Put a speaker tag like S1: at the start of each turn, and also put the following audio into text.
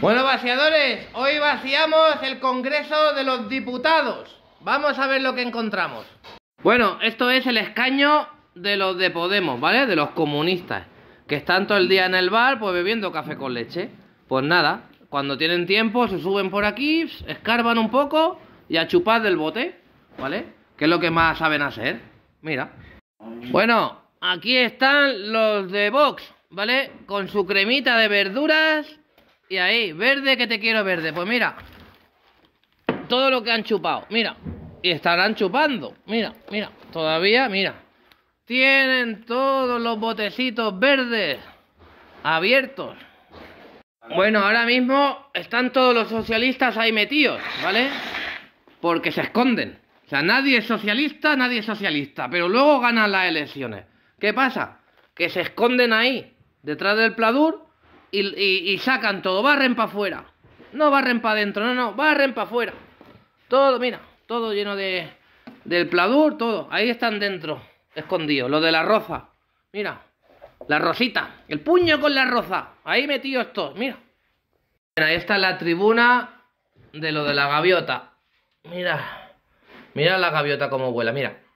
S1: Bueno, vaciadores, hoy vaciamos el Congreso de los Diputados. Vamos a ver lo que encontramos. Bueno, esto es el escaño de los de Podemos, ¿vale? De los comunistas, que están todo el día en el bar, pues bebiendo café con leche. Pues nada, cuando tienen tiempo se suben por aquí, escarban un poco y a chupar del bote, ¿vale? Que es lo que más saben hacer. Mira. Bueno, aquí están los de Vox, ¿vale? Con su cremita de verduras y ahí, verde que te quiero verde. Pues mira, todo lo que han chupado, mira. Y estarán chupando, mira, mira. Todavía, mira. Tienen todos los botecitos verdes abiertos. Bueno, ahora mismo están todos los socialistas ahí metidos, ¿vale? Porque se esconden. O sea, nadie es socialista, nadie es socialista. Pero luego ganan las elecciones. ¿Qué pasa? Que se esconden ahí, detrás del pladur, y, sacan todo, barren para afuera. No barren para adentro, no, no, barren para afuera. Todo, mira, todo lleno de del pladur, todo. Ahí están dentro, escondidos. Lo de la roza, mira, la rosita, el puño con la roza. Ahí metido esto, mira. mira ahí está la tribuna de lo de la gaviota. Mira, mira la gaviota como vuela, mira.